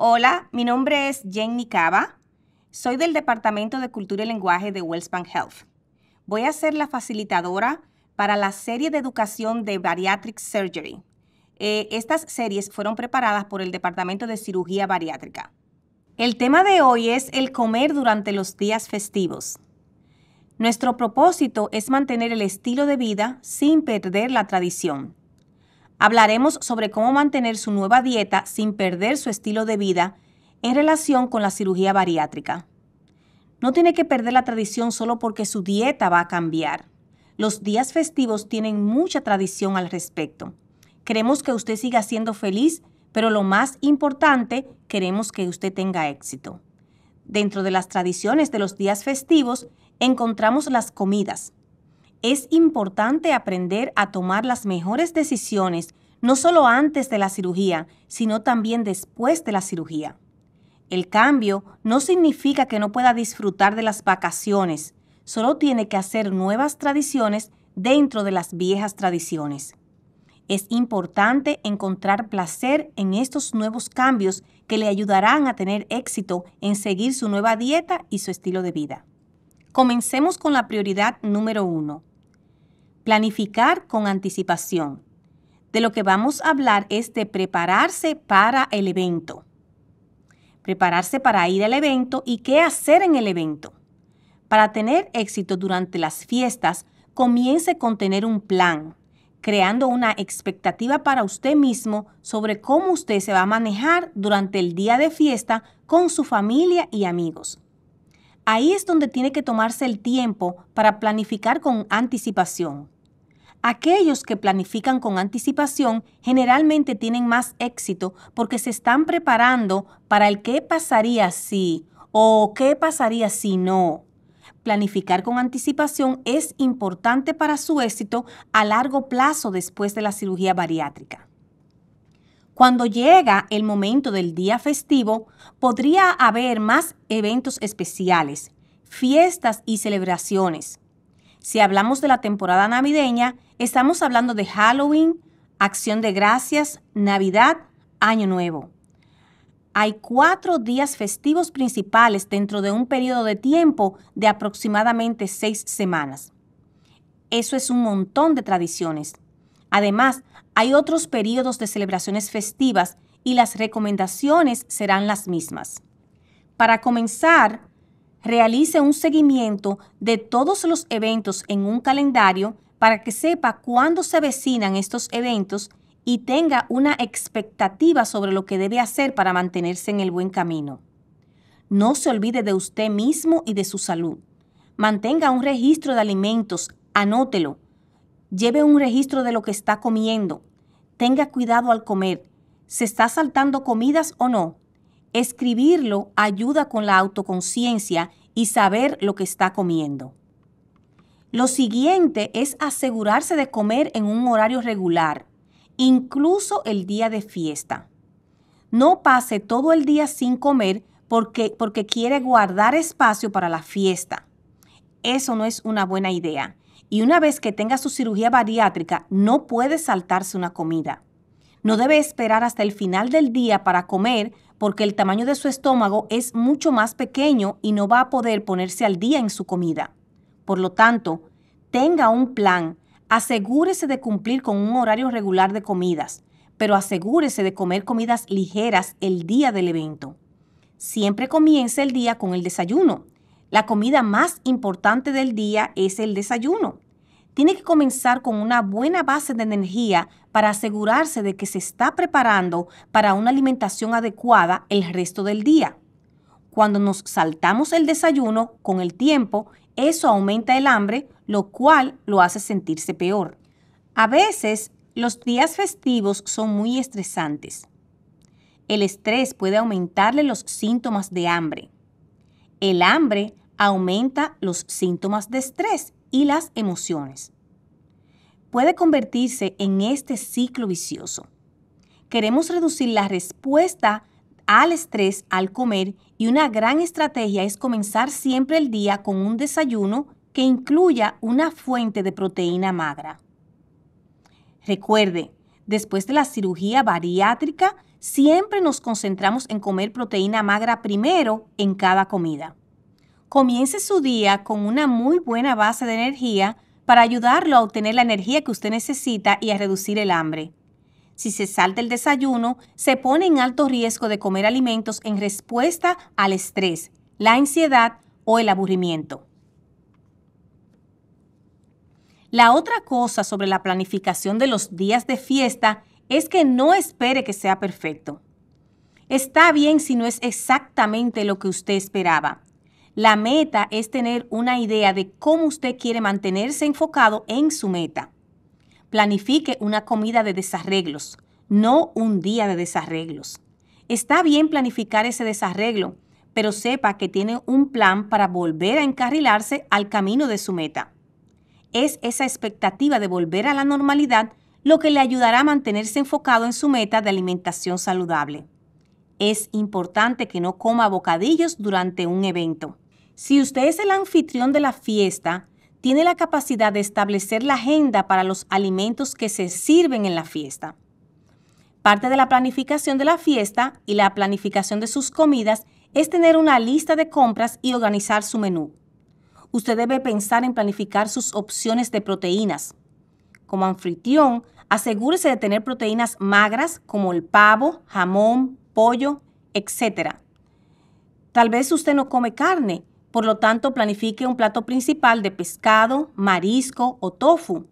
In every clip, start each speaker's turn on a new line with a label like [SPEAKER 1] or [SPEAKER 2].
[SPEAKER 1] Hola, mi nombre es Jenny Cava. Soy del Departamento de Cultura y Lenguaje de Wellspan Health. Voy a ser la facilitadora para la serie de educación de Bariatric Surgery. Eh, estas series fueron preparadas por el Departamento de Cirugía Bariátrica. El tema de hoy es el comer durante los días festivos. Nuestro propósito es mantener el estilo de vida sin perder la tradición. Hablaremos sobre cómo mantener su nueva dieta sin perder su estilo de vida en relación con la cirugía bariátrica. No tiene que perder la tradición solo porque su dieta va a cambiar. Los días festivos tienen mucha tradición al respecto. Queremos que usted siga siendo feliz, pero lo más importante, queremos que usted tenga éxito. Dentro de las tradiciones de los días festivos encontramos las comidas, es importante aprender a tomar las mejores decisiones, no solo antes de la cirugía, sino también después de la cirugía. El cambio no significa que no pueda disfrutar de las vacaciones, solo tiene que hacer nuevas tradiciones dentro de las viejas tradiciones. Es importante encontrar placer en estos nuevos cambios que le ayudarán a tener éxito en seguir su nueva dieta y su estilo de vida. Comencemos con la prioridad número uno, Planificar con anticipación. De lo que vamos a hablar es de prepararse para el evento. Prepararse para ir al evento y qué hacer en el evento. Para tener éxito durante las fiestas, comience con tener un plan, creando una expectativa para usted mismo sobre cómo usted se va a manejar durante el día de fiesta con su familia y amigos. Ahí es donde tiene que tomarse el tiempo para planificar con anticipación. Aquellos que planifican con anticipación generalmente tienen más éxito porque se están preparando para el qué pasaría si o qué pasaría si no. Planificar con anticipación es importante para su éxito a largo plazo después de la cirugía bariátrica. Cuando llega el momento del día festivo, podría haber más eventos especiales, fiestas y celebraciones. Si hablamos de la temporada navideña, Estamos hablando de Halloween, Acción de Gracias, Navidad, Año Nuevo. Hay cuatro días festivos principales dentro de un periodo de tiempo de aproximadamente seis semanas. Eso es un montón de tradiciones. Además, hay otros periodos de celebraciones festivas y las recomendaciones serán las mismas. Para comenzar, realice un seguimiento de todos los eventos en un calendario para que sepa cuándo se avecinan estos eventos y tenga una expectativa sobre lo que debe hacer para mantenerse en el buen camino. No se olvide de usted mismo y de su salud. Mantenga un registro de alimentos, anótelo. Lleve un registro de lo que está comiendo. Tenga cuidado al comer. ¿Se está saltando comidas o no? Escribirlo ayuda con la autoconciencia y saber lo que está comiendo. Lo siguiente es asegurarse de comer en un horario regular, incluso el día de fiesta. No pase todo el día sin comer porque, porque quiere guardar espacio para la fiesta. Eso no es una buena idea. Y una vez que tenga su cirugía bariátrica, no puede saltarse una comida. No debe esperar hasta el final del día para comer porque el tamaño de su estómago es mucho más pequeño y no va a poder ponerse al día en su comida. Por lo tanto, tenga un plan, asegúrese de cumplir con un horario regular de comidas, pero asegúrese de comer comidas ligeras el día del evento. Siempre comience el día con el desayuno. La comida más importante del día es el desayuno. Tiene que comenzar con una buena base de energía para asegurarse de que se está preparando para una alimentación adecuada el resto del día. Cuando nos saltamos el desayuno, con el tiempo, eso aumenta el hambre, lo cual lo hace sentirse peor. A veces, los días festivos son muy estresantes. El estrés puede aumentarle los síntomas de hambre. El hambre aumenta los síntomas de estrés y las emociones. Puede convertirse en este ciclo vicioso. Queremos reducir la respuesta al estrés al comer y una gran estrategia es comenzar siempre el día con un desayuno que incluya una fuente de proteína magra. Recuerde, después de la cirugía bariátrica, siempre nos concentramos en comer proteína magra primero en cada comida. Comience su día con una muy buena base de energía para ayudarlo a obtener la energía que usted necesita y a reducir el hambre. Si se salta el desayuno, se pone en alto riesgo de comer alimentos en respuesta al estrés, la ansiedad o el aburrimiento. La otra cosa sobre la planificación de los días de fiesta es que no espere que sea perfecto. Está bien si no es exactamente lo que usted esperaba. La meta es tener una idea de cómo usted quiere mantenerse enfocado en su meta. Planifique una comida de desarreglos, no un día de desarreglos. Está bien planificar ese desarreglo, pero sepa que tiene un plan para volver a encarrilarse al camino de su meta. Es esa expectativa de volver a la normalidad lo que le ayudará a mantenerse enfocado en su meta de alimentación saludable. Es importante que no coma bocadillos durante un evento. Si usted es el anfitrión de la fiesta, tiene la capacidad de establecer la agenda para los alimentos que se sirven en la fiesta. Parte de la planificación de la fiesta y la planificación de sus comidas es tener una lista de compras y organizar su menú. Usted debe pensar en planificar sus opciones de proteínas. Como anfitrión, asegúrese de tener proteínas magras como el pavo, jamón, pollo, etc. Tal vez usted no come carne, por lo tanto, planifique un plato principal de pescado, marisco o tofu.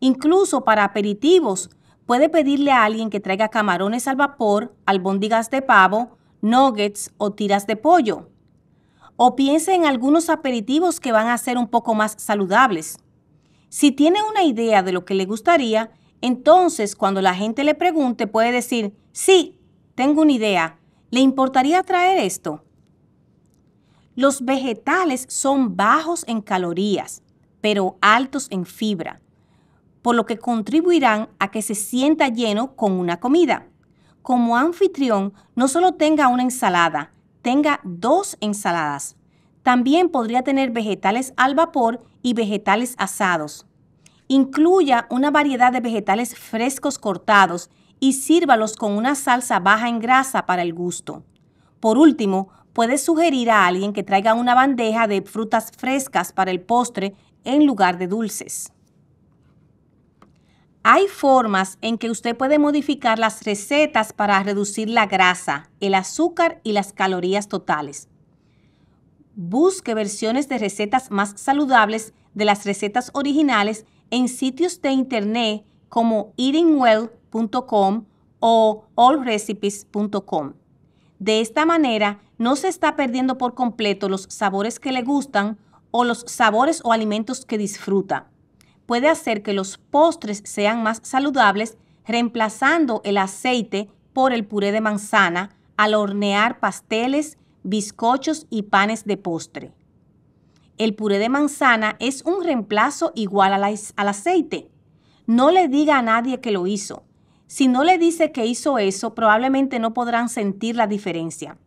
[SPEAKER 1] Incluso para aperitivos, puede pedirle a alguien que traiga camarones al vapor, albóndigas de pavo, nuggets o tiras de pollo. O piense en algunos aperitivos que van a ser un poco más saludables. Si tiene una idea de lo que le gustaría, entonces cuando la gente le pregunte puede decir, sí, tengo una idea, ¿le importaría traer esto? Los vegetales son bajos en calorías, pero altos en fibra, por lo que contribuirán a que se sienta lleno con una comida. Como anfitrión, no solo tenga una ensalada, tenga dos ensaladas. También podría tener vegetales al vapor y vegetales asados. Incluya una variedad de vegetales frescos cortados y sírvalos con una salsa baja en grasa para el gusto. Por último, puede sugerir a alguien que traiga una bandeja de frutas frescas para el postre en lugar de dulces. Hay formas en que usted puede modificar las recetas para reducir la grasa, el azúcar y las calorías totales. Busque versiones de recetas más saludables de las recetas originales en sitios de internet como eatingwell.com o allrecipes.com. De esta manera, no se está perdiendo por completo los sabores que le gustan o los sabores o alimentos que disfruta. Puede hacer que los postres sean más saludables reemplazando el aceite por el puré de manzana al hornear pasteles, bizcochos y panes de postre. El puré de manzana es un reemplazo igual al aceite. No le diga a nadie que lo hizo. Si no le dice que hizo eso, probablemente no podrán sentir la diferencia.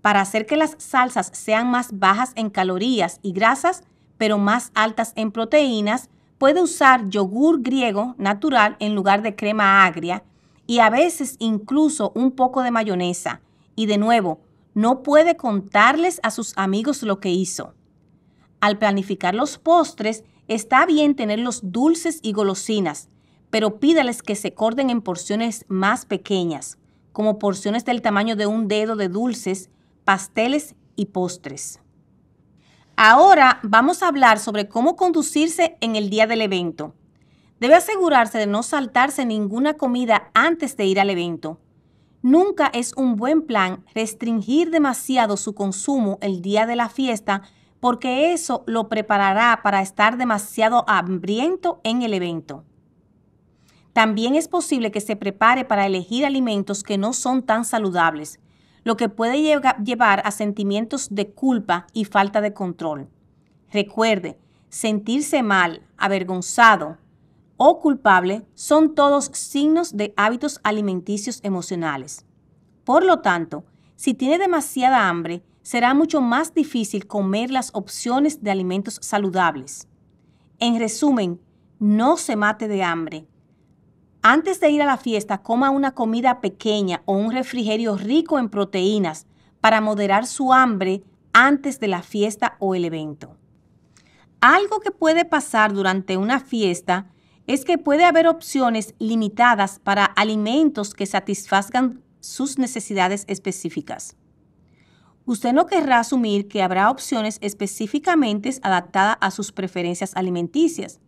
[SPEAKER 1] Para hacer que las salsas sean más bajas en calorías y grasas, pero más altas en proteínas, puede usar yogur griego natural en lugar de crema agria y a veces incluso un poco de mayonesa. Y de nuevo, no puede contarles a sus amigos lo que hizo. Al planificar los postres, está bien tener los dulces y golosinas, pero pídales que se corten en porciones más pequeñas, como porciones del tamaño de un dedo de dulces, pasteles y postres. Ahora vamos a hablar sobre cómo conducirse en el día del evento. Debe asegurarse de no saltarse ninguna comida antes de ir al evento. Nunca es un buen plan restringir demasiado su consumo el día de la fiesta porque eso lo preparará para estar demasiado hambriento en el evento. También es posible que se prepare para elegir alimentos que no son tan saludables, lo que puede llevar a sentimientos de culpa y falta de control. Recuerde, sentirse mal, avergonzado o culpable son todos signos de hábitos alimenticios emocionales. Por lo tanto, si tiene demasiada hambre, será mucho más difícil comer las opciones de alimentos saludables. En resumen, no se mate de hambre, antes de ir a la fiesta, coma una comida pequeña o un refrigerio rico en proteínas para moderar su hambre antes de la fiesta o el evento. Algo que puede pasar durante una fiesta es que puede haber opciones limitadas para alimentos que satisfazcan sus necesidades específicas. Usted no querrá asumir que habrá opciones específicamente adaptadas a sus preferencias alimenticias.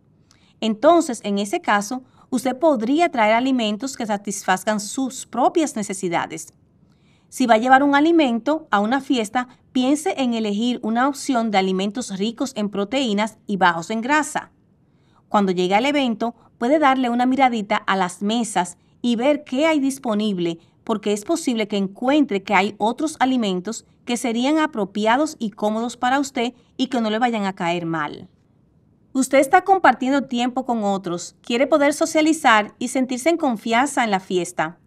[SPEAKER 1] Entonces, en ese caso, usted podría traer alimentos que satisfazcan sus propias necesidades. Si va a llevar un alimento a una fiesta, piense en elegir una opción de alimentos ricos en proteínas y bajos en grasa. Cuando llegue al evento, puede darle una miradita a las mesas y ver qué hay disponible, porque es posible que encuentre que hay otros alimentos que serían apropiados y cómodos para usted y que no le vayan a caer mal. Usted está compartiendo tiempo con otros, quiere poder socializar y sentirse en confianza en la fiesta.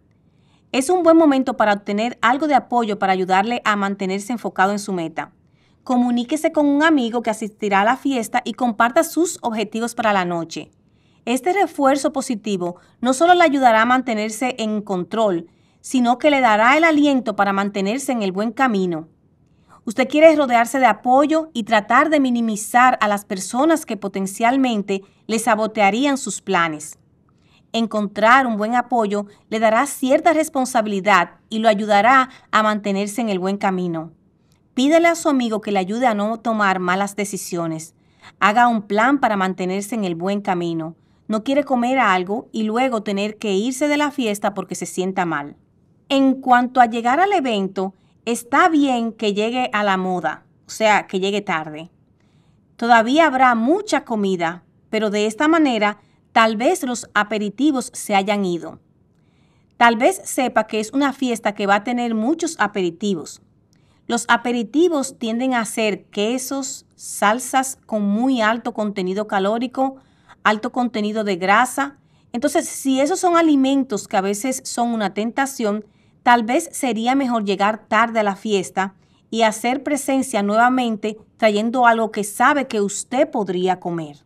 [SPEAKER 1] Es un buen momento para obtener algo de apoyo para ayudarle a mantenerse enfocado en su meta. Comuníquese con un amigo que asistirá a la fiesta y comparta sus objetivos para la noche. Este refuerzo positivo no solo le ayudará a mantenerse en control, sino que le dará el aliento para mantenerse en el buen camino. Usted quiere rodearse de apoyo y tratar de minimizar a las personas que potencialmente le sabotearían sus planes. Encontrar un buen apoyo le dará cierta responsabilidad y lo ayudará a mantenerse en el buen camino. Pídele a su amigo que le ayude a no tomar malas decisiones. Haga un plan para mantenerse en el buen camino. No quiere comer algo y luego tener que irse de la fiesta porque se sienta mal. En cuanto a llegar al evento, está bien que llegue a la moda, o sea, que llegue tarde. Todavía habrá mucha comida, pero de esta manera tal vez los aperitivos se hayan ido. Tal vez sepa que es una fiesta que va a tener muchos aperitivos. Los aperitivos tienden a ser quesos, salsas con muy alto contenido calórico, alto contenido de grasa. Entonces, si esos son alimentos que a veces son una tentación, Tal vez sería mejor llegar tarde a la fiesta y hacer presencia nuevamente trayendo algo que sabe que usted podría comer.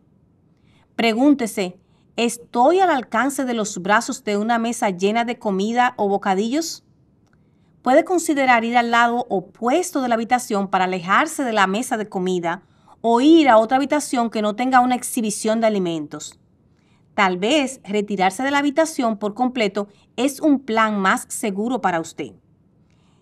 [SPEAKER 1] Pregúntese, ¿estoy al alcance de los brazos de una mesa llena de comida o bocadillos? Puede considerar ir al lado opuesto de la habitación para alejarse de la mesa de comida o ir a otra habitación que no tenga una exhibición de alimentos. Tal vez retirarse de la habitación por completo es un plan más seguro para usted.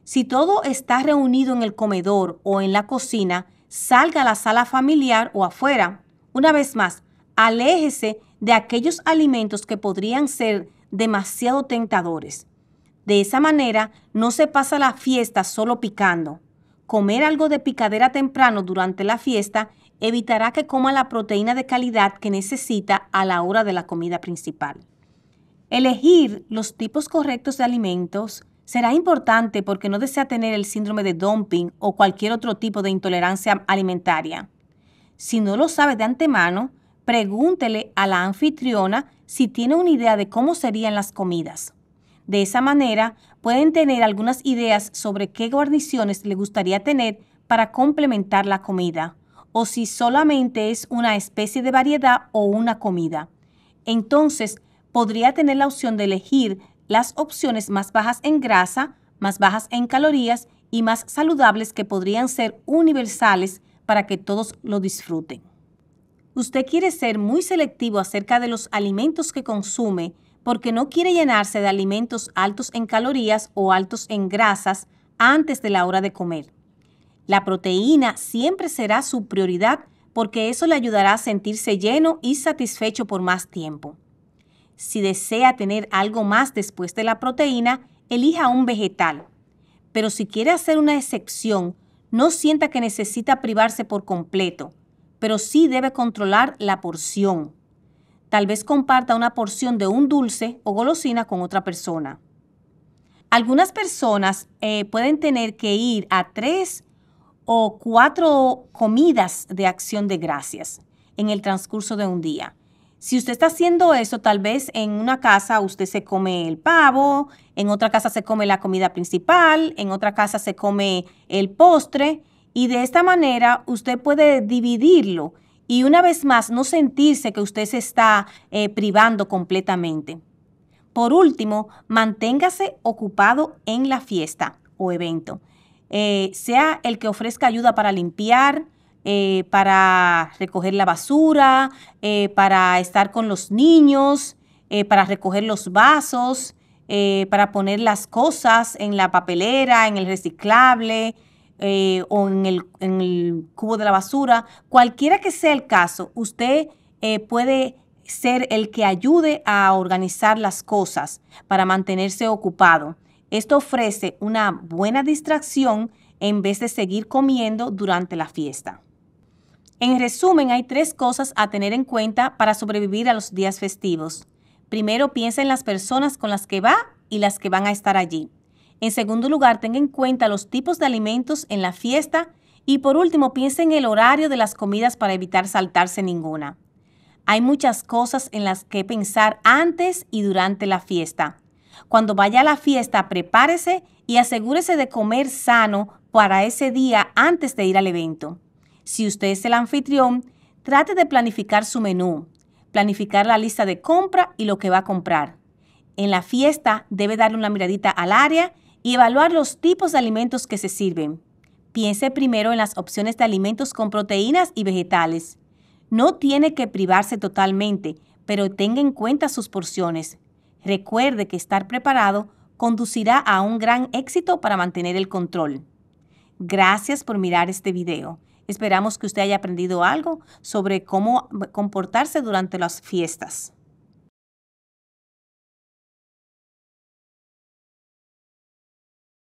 [SPEAKER 1] Si todo está reunido en el comedor o en la cocina, salga a la sala familiar o afuera. Una vez más, aléjese de aquellos alimentos que podrían ser demasiado tentadores. De esa manera, no se pasa la fiesta solo picando comer algo de picadera temprano durante la fiesta evitará que coma la proteína de calidad que necesita a la hora de la comida principal. Elegir los tipos correctos de alimentos será importante porque no desea tener el síndrome de dumping o cualquier otro tipo de intolerancia alimentaria. Si no lo sabe de antemano, pregúntele a la anfitriona si tiene una idea de cómo serían las comidas. De esa manera pueden tener algunas ideas sobre qué guarniciones le gustaría tener para complementar la comida, o si solamente es una especie de variedad o una comida. Entonces, podría tener la opción de elegir las opciones más bajas en grasa, más bajas en calorías y más saludables que podrían ser universales para que todos lo disfruten. Usted quiere ser muy selectivo acerca de los alimentos que consume porque no quiere llenarse de alimentos altos en calorías o altos en grasas antes de la hora de comer. La proteína siempre será su prioridad porque eso le ayudará a sentirse lleno y satisfecho por más tiempo. Si desea tener algo más después de la proteína, elija un vegetal. Pero si quiere hacer una excepción, no sienta que necesita privarse por completo, pero sí debe controlar la porción. Tal vez comparta una porción de un dulce o golosina con otra persona. Algunas personas eh, pueden tener que ir a tres o cuatro comidas de acción de gracias en el transcurso de un día. Si usted está haciendo eso, tal vez en una casa usted se come el pavo, en otra casa se come la comida principal, en otra casa se come el postre y de esta manera usted puede dividirlo y una vez más no sentirse que usted se está eh, privando completamente. Por último, manténgase ocupado en la fiesta o evento. Eh, sea el que ofrezca ayuda para limpiar, eh, para recoger la basura, para estar con los niños, para recoger los vasos, para poner las cosas en la papelera, en el reciclable, eh, o en el, cubo de la basura, cualquiera que sea el caso, usted eh, puede ser el que ayude a organizar las cosas para mantenerse ocupado. Esto ofrece una buena distracción en vez de seguir comiendo durante la fiesta. En resumen, hay tres cosas a tener en cuenta para sobrevivir a los días festivos. Primero, piensa en las personas con las que va y las que van a estar allí. En segundo lugar, tenga en cuenta los tipos de alimentos en la fiesta y por último, piense en el horario de las comidas para evitar saltarse ninguna. Hay muchas cosas en las que pensar antes y durante la fiesta. Cuando vaya a la fiesta, prepárese y asegúrese de comer sano para ese día antes de ir al evento. Si usted es el anfitrión, trate de planificar su menú, planificar la lista de compra y lo que va a comprar. En la fiesta debe darle una miradita al área y evaluar los tipos de alimentos que se sirven. Piense primero en las opciones de alimentos con proteínas y vegetales. No tiene que privarse totalmente, pero tenga en cuenta sus porciones. Recuerde que estar preparado conducirá a un gran éxito para mantener el control. Gracias por mirar este video. Esperamos que usted haya aprendido algo sobre cómo comportarse durante las fiestas.